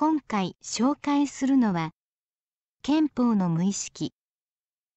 今回紹介するのは憲法の無意識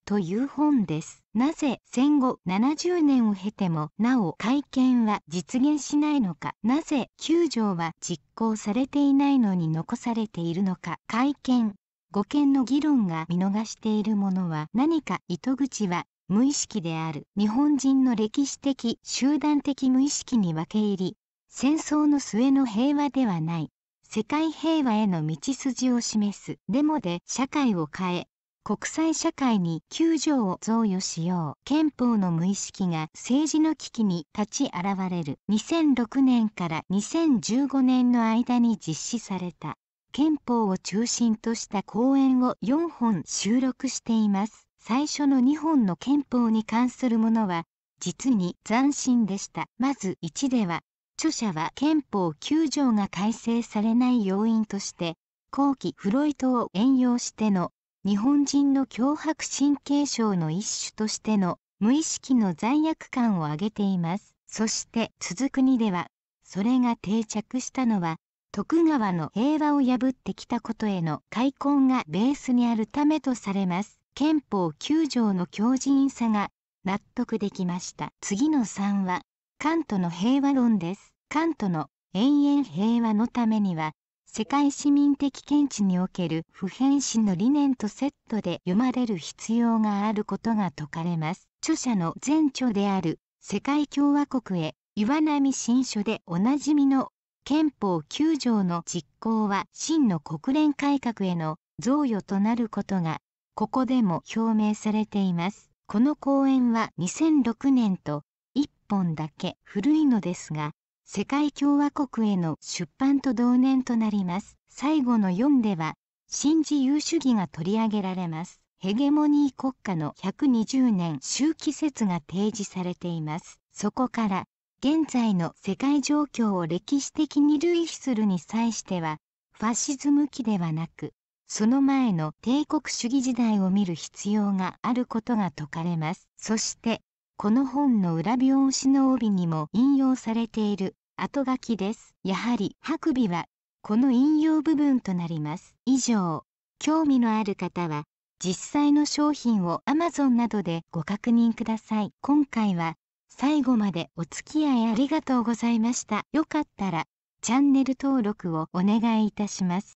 という本ですなぜ戦後70年を経てもなお改憲は実現しないのかなぜ9条は実行されていないのに残されているのか改憲護憲の議論が見逃しているものは何か糸口は無意識である日本人の歴史的集団的無意識に分け入り戦争の末の平和ではない世界平和への道筋を示すデモで社会を変え国際社会に救助を贈与しよう憲法の無意識が政治の危機に立ち現れる2006年から2015年の間に実施された憲法を中心とした講演を4本収録しています最初の2本の憲法に関するものは実に斬新でしたまず1では著者は憲法9条が改正されない要因として後期フロイトを援用しての日本人の脅迫神経症の一種としての無意識の罪悪感を挙げていますそして続く2。ではそれが定着したのは徳川の平和を破ってきたことへの開墾がベースにあるためとされます憲法9条の強靭さが納得できました次の3はカントの平和論です。カントの永遠平和のためには、世界市民的見地における普遍史の理念とセットで読まれる必要があることが説かれます。著者の前著である世界共和国へ岩波新書でおなじみの憲法9条の実行は真の国連改革への贈与となることがここでも表明されています。この講演は2006年と本だけ古いのですが世界共和国への出版と同年となります最後の4では新自由主義が取り上げられますヘゲモニー国家の120年周期説が提示されていますそこから現在の世界状況を歴史的に類比するに際してはファシズム期ではなくその前の帝国主義時代を見る必要があることが説かれます。そして、この本の裏表紙の帯にも引用されている後書きです。やはり、白尾は、この引用部分となります。以上、興味のある方は、実際の商品を Amazon などでご確認ください。今回は、最後までお付き合いありがとうございました。よかったら、チャンネル登録をお願いいたします。